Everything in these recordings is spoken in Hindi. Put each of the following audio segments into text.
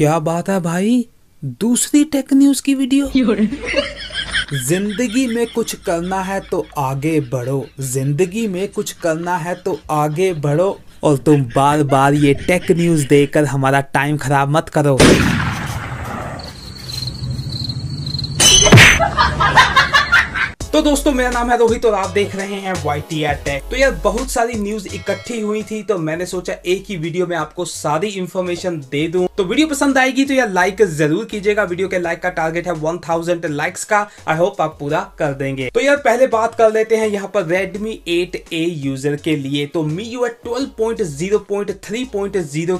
क्या बात है भाई दूसरी टेक न्यूज की वीडियो जिंदगी में कुछ करना है तो आगे बढ़ो जिंदगी में कुछ करना है तो आगे बढ़ो और तुम बार बार ये टेक न्यूज देकर हमारा टाइम खराब मत करो तो दोस्तों मेरा नाम है रोहित और आप देख रहे हैं वाई टी टेक तो यार बहुत सारी न्यूज इकट्ठी हुई थी तो मैंने सोचा एक ही वीडियो में आपको सारी इन्फॉर्मेशन दे दूं तो वीडियो पसंद आएगी तो यार लाइक जरूर कीजिएगा वीडियो के लाइक का टारगेट है 1000 लाइक्स का आई होप आप पूरा कर देंगे तो यार पहले बात कर लेते हैं यहाँ पर रेडमी एट यूजर के लिए तो मी यू ट्वेल्व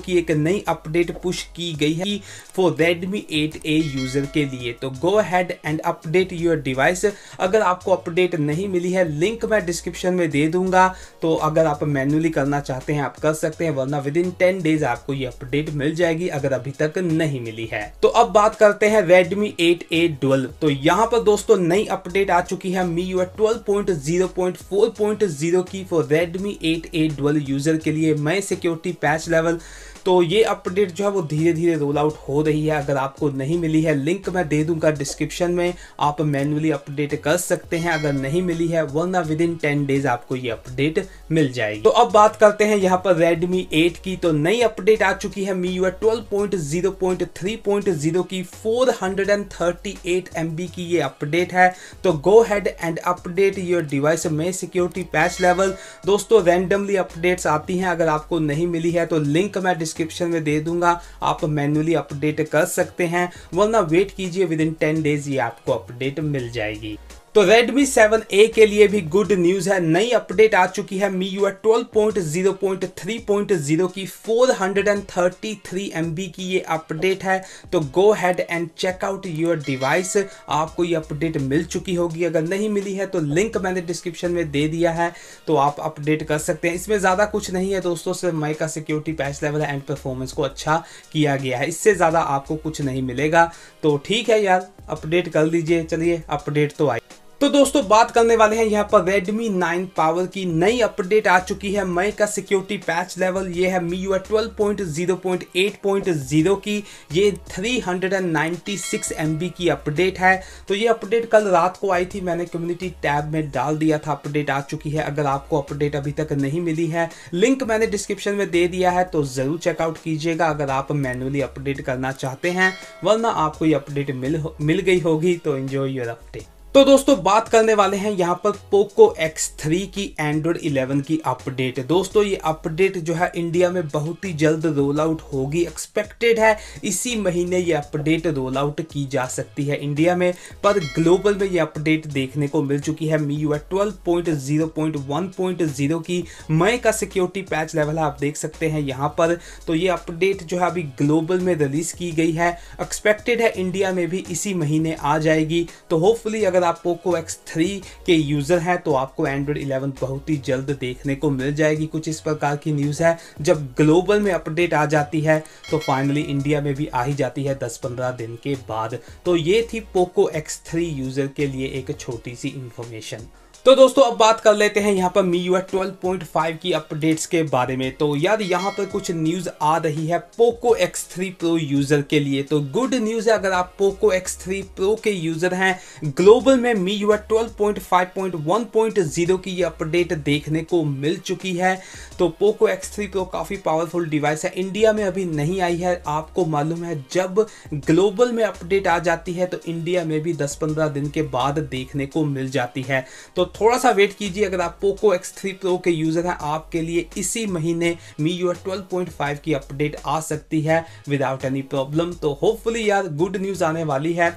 की एक नई अपडेट पुश की गई है फॉर रेडमी एट यूजर के लिए तो go ahead and update your device अगर आपको आपको अपडेट नहीं मिली है लिंक मैं डिस्क्रिप्शन में दे दूंगा तो अगर आप मैनुअली करना चाहते हैं आप कर सकते हैं वरना विद इन टेन डेज आपको ये अपडेट मिल जाएगी अगर अभी तक नहीं मिली है तो अब बात करते हैं Redmi 8A Dual तो यहाँ पर दोस्तों नई अपडेट आ चुकी है मी यू ट्वेल्व की for Redmi eight A user के लिए मैं सिक्योरिटी पैच लेवल तो ये अपडेट जो है वो धीरे धीरे रोल आउट हो रही है अगर आपको नहीं मिली है लिंक मैं दे दूंगा डिस्क्रिप्शन में आप मैनुअली अपडेट कर सकते हैं अगर नहीं मिली है वरना विद इन टेन डेज आपको ये अपडेट मिल जाएगी तो अब बात करते हैं यहाँ पर Redmi 8 की तो नई अपडेट आ चुकी है मी यू ट्वेल्व की एम बी की ये अपडेट है तो go ahead and update your device में सिक्योरिटी पैच लेवल दोस्तों रैंडमली अपडेट्स आती हैं अगर आपको नहीं मिली है तो लिंक मैं डिस्क्रिप्शन डिस्क्रिप्शन में दे दूंगा आप मैनुअली अपडेट कर सकते हैं वरना वेट कीजिए विद इन टेन डेज ये आपको अपडेट मिल जाएगी तो Redmi 7A के लिए भी गुड न्यूज है नई अपडेट आ चुकी है मी यू ट्वेल्व की 433 MB की ये अपडेट है तो go ahead and check out your device आपको ये अपडेट मिल चुकी होगी अगर नहीं मिली है तो लिंक मैंने डिस्क्रिप्शन में दे दिया है तो आप अपडेट कर सकते हैं इसमें ज़्यादा कुछ नहीं है दोस्तों सिर्फ माइक का security patch level and performance को अच्छा किया गया है इससे ज़्यादा आपको कुछ नहीं मिलेगा तो ठीक है यार अपडेट कर लीजिए चलिए अपडेट तो आई तो दोस्तों बात करने वाले हैं यहाँ पर Redmi 9 पावर की नई अपडेट आ चुकी है मई का सिक्योरिटी पैच लेवल ये है मी यू ट्वेल्व की ये 396 हंड्रेड की अपडेट है तो ये अपडेट कल रात को आई थी मैंने कम्युनिटी टैब में डाल दिया था अपडेट आ चुकी है अगर आपको अपडेट अभी तक नहीं मिली है लिंक मैंने डिस्क्रिप्शन में दे दिया है तो ज़रूर चेकआउट कीजिएगा अगर आप मैनुअली अपडेट करना चाहते हैं वरना आपको ये अपडेट मिल मिल गई होगी तो इन्जॉय योर अपडेट तो दोस्तों बात करने वाले हैं यहाँ पर पोको X3 की एंड्रॉयड 11 की अपडेट दोस्तों ये अपडेट जो है इंडिया में बहुत ही जल्द रोल आउट होगी एक्सपेक्टेड है इसी महीने ये अपडेट रोल आउट की जा सकती है इंडिया में पर ग्लोबल में ये अपडेट देखने को मिल चुकी है मी यू ट्वेल्व की मई का सिक्योरिटी पैच लेवल है आप देख सकते हैं यहाँ पर तो ये अपडेट जो है अभी ग्लोबल में रिलीज की गई है एक्सपेक्टेड है इंडिया में भी इसी महीने आ जाएगी तो होपफुली अगर अगर आप पोको एक्स थ्री के यूज़र हैं तो आपको एंड्रॉयड 11 बहुत ही जल्द देखने को मिल जाएगी कुछ इस प्रकार की न्यूज़ है जब ग्लोबल में अपडेट आ जाती है तो फाइनली इंडिया में भी आ ही जाती है 10-15 दिन के बाद तो ये थी पोको एक्स थ्री यूज़र के लिए एक छोटी सी इंफॉर्मेशन तो दोस्तों अब बात कर लेते हैं यहाँ पर मी यू ट्वेल्व की अपडेट्स के बारे में तो यार यहाँ पर कुछ न्यूज़ आ रही है Poco X three pro user के लिए तो गुड न्यूज़ है अगर आप पोको एक्स थ्री प्रो के यूज़र हैं ग्लोबल में मी यू ट्वेल्व की ये अपडेट देखने को मिल चुकी है तो पोको एक्स थ्री प्रो काफ़ी पावरफुल डिवाइस है इंडिया में अभी नहीं आई है आपको मालूम है जब ग्लोबल में अपडेट आ जाती है तो इंडिया में भी दस पंद्रह दिन के बाद देखने को मिल जाती है तो थोड़ा सा वेट कीजिए अगर आप पोको एक्स थ्री प्रो के यूज़र हैं आपके लिए इसी महीने MIUI twelve point five की अपडेट आ सकती है विदाउट एनी प्रॉब्लम तो होपफुली यार गुड न्यूज़ आने वाली है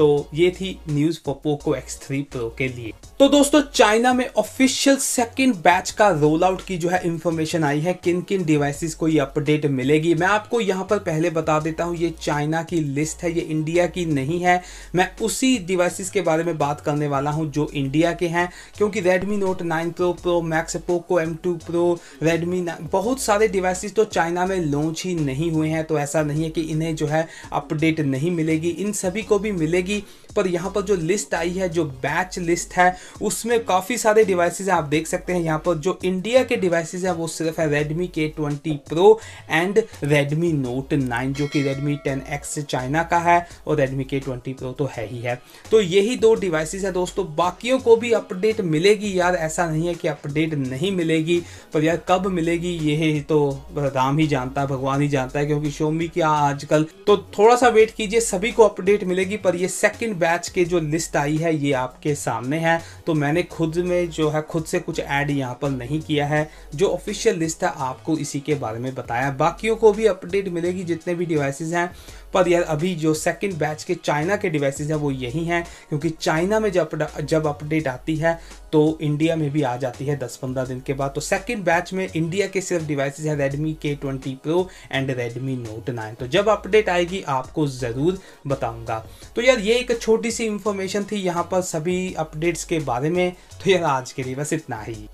तो ये थी news for Poco three pro के लिए तो दोस्तों चाइना में ऑफिशियल सेकंड बैच का रोल आउट की जो है इंफॉर्मेशन आई है किन किन डिवाइसेस को ये अपडेट मिलेगी मैं आपको यहां पर पहले बता देता हूं ये चाइना की लिस्ट है ये इंडिया की नहीं है मैं उसी डिवाइसेस के बारे में बात करने वाला हूं जो इंडिया के हैं क्योंकि Redmi Note 9 Pro Pro Max Poco M2 Pro Redmi Redmi बहुत सारे डिवाइसिस तो चाइना में लॉन्च ही नहीं हुए हैं तो ऐसा नहीं है कि इन्हें जो है अपडेट नहीं मिलेगी इन सभी को भी मिलेगी जाएगी पर यहाँ पर जो लिस्ट आई है जो बैच लिस्ट है उसमें काफ़ी सारे डिवाइसेज आप देख सकते हैं यहाँ पर जो इंडिया के डिवाइसेज हैं वो सिर्फ है Redmi K20 Pro and Redmi Note 9 जो कि Redmi 10X एक्स चाइना का है और Redmi K20 Pro तो है ही है तो यही दो डिवाइसेज हैं दोस्तों बाकियों को भी अपडेट मिलेगी यार ऐसा नहीं है कि अपडेट नहीं मिलेगी पर यार कब मिलेगी ये तो राम ही जानता है भगवान ही जानता है क्योंकि शोमी क्या आजकल तो थोड़ा सा वेट कीजिए सभी को अपडेट मिलेगी पर ये सेकंड बैच के जो लिस्ट आई है ये आपके सामने है तो मैंने खुद में जो है खुद से कुछ ऐड यहाँ पर नहीं किया है जो ऑफिशियल लिस्ट है आपको इसी के बारे में बताया बाकियों को भी अपडेट मिलेगी जितने भी डिवाइसेस हैं पर यार अभी जो सेकेंड बैच के चाइना के डिवाइसेज हैं वो यही हैं क्योंकि चाइना में जब जब अपडेट आती है तो इंडिया में भी आ जाती है 10-15 दिन के बाद तो सेकेंड बैच में इंडिया के सिर्फ डिवाइसेज हैं रेडमी के twenty pro and Redmi note nine तो जब अपडेट आएगी आपको ज़रूर बताऊंगा तो यार ये एक छोटी सी इन्फॉर्मेशन थी यहाँ पर सभी अपडेट्स के बारे में तो यार आज के लिए बस इतना ही